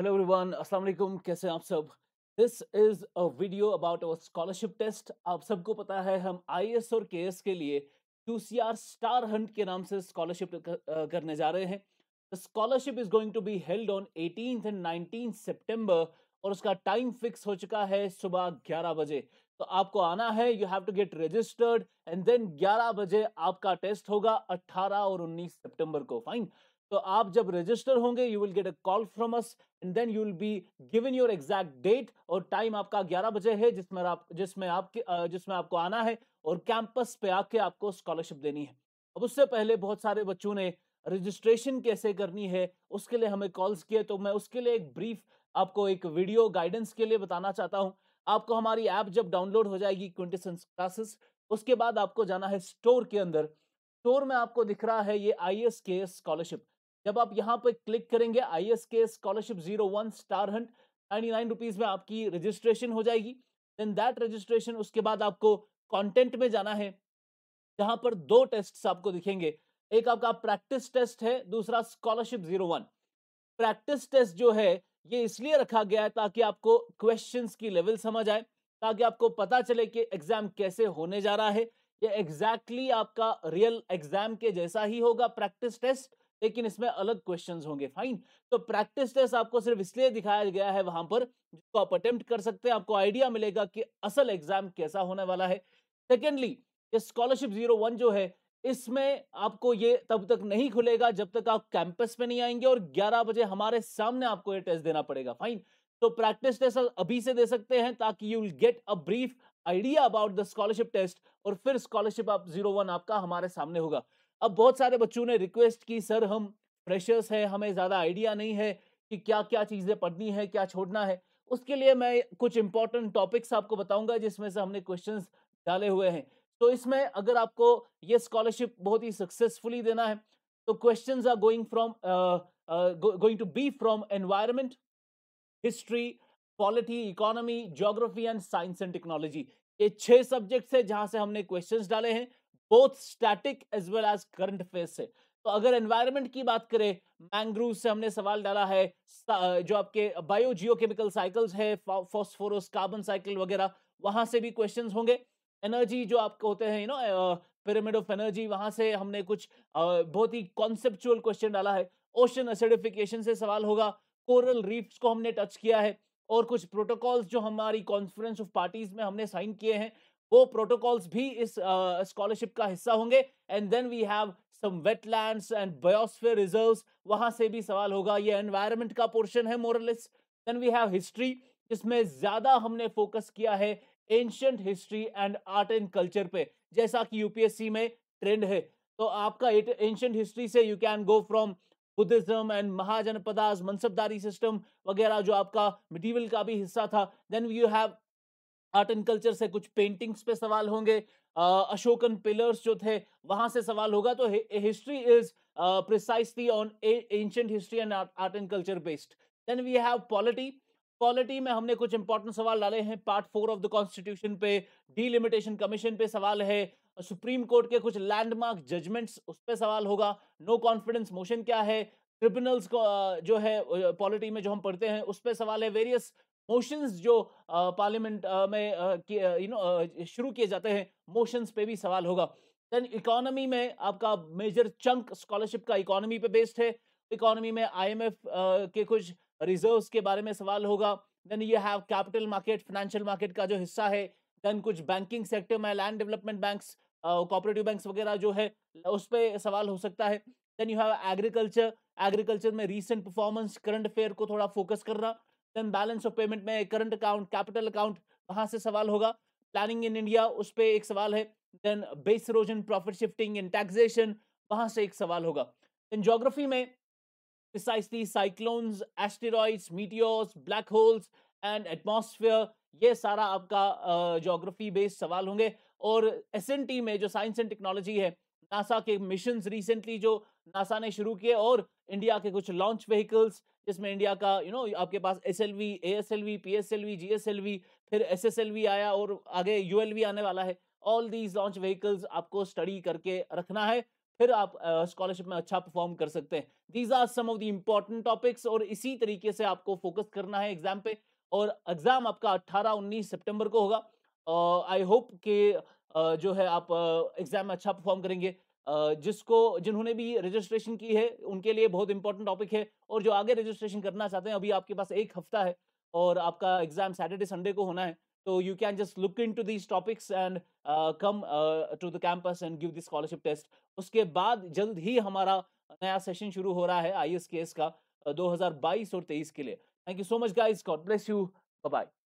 hello everyone अस्सलाम वालेकुम कैसे आप सब this is a video about our scholarship test आप सबको पता है हम आईएएस और केएस के लिए क्यूसीआर स्टार हंट के नाम से स्कॉलरशिप करने जा रहे हैं the scholarship is going to be held on eighteen and nineteen September और उसका टाइम फिक्स हो चुका है सुबह 11 बजे तो आपको आना है you have to get registered and then 11 बजे आपका टेस्ट होगा 18 और 19 सितंबर को फाइन तो आप जब रजिस्टर होंगे you will get a call from us and then you will be given your exact date और टाइम आपका 11 बजे है जिसमें आप जिसमें आपके जिसमें आपको आना है और कैंपस पे आके आपको स्कॉलरशिप देनी है अब उससे पहले बहुत सारे बच्चों ने रजिस्ट्रेशन कैसे करनी है उसके लिए हमें कॉल्स किए तो मैं उसके लिए एक ब्रीफ आपको एक वीडियो गाइडेंस के लिए बताना चाहता हूँ आपको हमारी ऐप जब डाउनलोड हो जाएगी क्विंटेसेंस क्लासेस उसके बाद आपको जाना है स्टोर के अंदर स्टोर में आपको दिख रहा है ये I S K S scholarship जब आप यहाँ पर क्लिक करेंगे I S K scholarship zero one star hunt ninety nine rupees में आपकी रजिस्ट्रेशन हो जाएगी देन दैट रजिस्ट्रेशन उसके बाद आपको कॉन्टेंट में जाना है जहाँ पर दो टेस्ट आपको दिखेंगे एक आपका प्रैक्टिस टेस्ट है दूसरा scholarship zero one practice test जो है ये इसलिए रखा गया है ताकि आपको क्वेश्चंस की लेवल समझ आए ताकि आपको पता चले कि एग्जाम कैसे होने जा रहा है ये एग्जैक्टली exactly आपका रियल एग्जाम के जैसा ही होगा प्रैक्टिस टेस्ट लेकिन इसमें अलग क्वेश्चन होंगे फाइन तो प्रैक्टिस टेस्ट आपको सिर्फ इसलिए दिखाया गया है वहां पर जिसको आप अटेम्प्ट कर सकते हैं आपको आइडिया मिलेगा कि असल एग्जाम कैसा होने वाला है सेकेंडली स्कॉलरशिप जीरो वन जो है इसमें आपको ये तब तक नहीं खुलेगा जब तक आप कैंपस में नहीं आएंगे और 11 बजे हमारे सामने आपको ये टेस्ट देना पड़ेगा फाइन तो प्रैक्टिस टेस्ट अभी से दे सकते हैं ताकि you will get a brief idea about the scholarship test और फिर स्कॉलरशिप आप जीरो वन आपका हमारे सामने होगा अब बहुत सारे बच्चों ने रिक्वेस्ट की सर हम फ्रेशर्स हैं हमें ज़्यादा आइडिया नहीं है कि क्या क्या चीज़ें पढ़नी है क्या छोड़ना है उसके लिए मैं कुछ इंपॉर्टेंट टॉपिक्स आपको बताऊंगा जिसमें से हमने क्वेश्चन डाले हुए हैं तो इसमें अगर आपको ये स्कॉलरशिप बहुत ही सक्सेसफुली देना है तो question are going from going to be from environment history polity economy geography and science and technology ये छह सब्जेक्ट्स है जहां से हमने क्वेश्चंस डाले हैं both static as well as current affairs से तो अगर एनवायरनमेंट की बात करें मैंग्रोव से हमने सवाल डाला है जो आपके बायो जियो केमिकल साइकिल्स है फॉस्फोरस कार्बन साइकिल वगैरह वहां से भी क्वेश्चंस होंगे एनर्जी जो आपको होते हैं you know pyramid of energy वहां से हमने कुछ बहुत ही कॉन्सेप्चुअल क्वेश्चन डाला है ओशन एसिडिफिकेशन से सवाल होगा कोरल रीफ्स को हमने टच किया है और कुछ प्रोटोकॉल्स जो हमारी कॉन्फ्रेंस ऑफ पार्टीज में हमने साइन किए हैं वो प्रोटोकॉल्स भी इस स्कॉलरशिप uh, का हिस्सा होंगे and then we have some wetlands and biosphere reserves वहां से भी सवाल होगा ये एनवायरमेंट का पोर्शन है more or less then we have history जिसमें ज्यादा हमने फोकस किया है ancient history and art and culture पे जैसा कि यूपीएससी में ट्रेंड है तो आपका एंशंट हिस्ट्री से you can go from Buddhism and mahajanapadas mansabdari system वगैरह जो आपका मिडीवल का भी हिस्सा था then you have art and culture से कुछ पेंटिंग्स पे सवाल होंगे अशोकन पिलर्स जो थे वहां से सवाल होगा तो history is precisely on ancient history and art and culture based then we have polity polity में हमने कुछ इंपॉर्टेंट सवाल डाले हैं part four of the constitution पे डीलिमिटेशन कमीशन पे सवाल है सुप्रीम कोर्ट के कुछ लैंडमार्क जजमेंट्स उस पर सवाल होगा नो कॉन्फिडेंस मोशन क्या है ट्रिब्यूनल्स को जो है पॉलिटी में जो हम पढ़ते हैं उस पर सवाल है वेरियस मोशंस जो पार्लियामेंट में यू नो शुरू किए जाते हैं मोशंस पे भी सवाल होगा देन इकोनॉमी में आपका मेजर चंक स्कॉलरशिप का इकोनॉमी पे बेस्ड है इकोनॉमी में आईएमएफ के कुछ रिजर्व्स के बारे में सवाल होगा then you have capital market financial market का जो हिस्सा है देन कुछ बैंकिंग सेक्टर में land development banks cooperative banks वगैरह जो है उस पर सवाल हो सकता है then you have agriculture agriculture में रीसेंट परफॉर्मेंस करंट अफेयर को थोड़ा फोकस करना देन बैलेंस ऑफ पेमेंट में करंट अकाउंट कैपिटल अकाउंट वहां से सवाल होगा प्लानिंग इन इंडिया उस पर एक सवाल है then base erosion profit shifting in taxation वहां से एक सवाल होगा देन जोग्राफी में precisely cyclones asteroids meteors black holes and atmosphere ये सारा आपका जोग्राफी बेस्ड सवाल होंगे और एस में जो साइंस एंड टेक्नोलॉजी है नासा के मिशन रिसेंटली जो नासा ने शुरू किए और इंडिया के कुछ लॉन्च व्हीकल्स जिसमें इंडिया का यू you नो know, आपके पास S L V A S L V P S L V G S L V फिर एस एस एल वी आया और आगे यू एल वी आने वाला है ऑल दीज लॉन्च व्हीकल्स आपको स्टडी करके रखना है फिर आप स्कॉलरशिप uh, में अच्छा परफॉर्म कर सकते हैं these are some of the important topics और इसी तरीके से आपको फोकस करना है एग्जाम पे और एग्जाम आपका 18 19 सितंबर को होगा आई uh, होप कि uh, जो है आप एग्जाम में अच्छा परफॉर्म करेंगे जिसको जिन्होंने भी रजिस्ट्रेशन की है उनके लिए बहुत इंपॉर्टेंट टॉपिक है और जो आगे रजिस्ट्रेशन करना चाहते हैं अभी आपके पास एक हफ्ता है और आपका एग्जाम सैटरडे संडे को होना है तो you can just look into these topics and come to the campus and give the scholarship test उसके बाद जल्द ही हमारा नया सेशन शुरू हो रहा है आई का हजार बाईस और तेईस के लिए thank you so much guys God bless you bye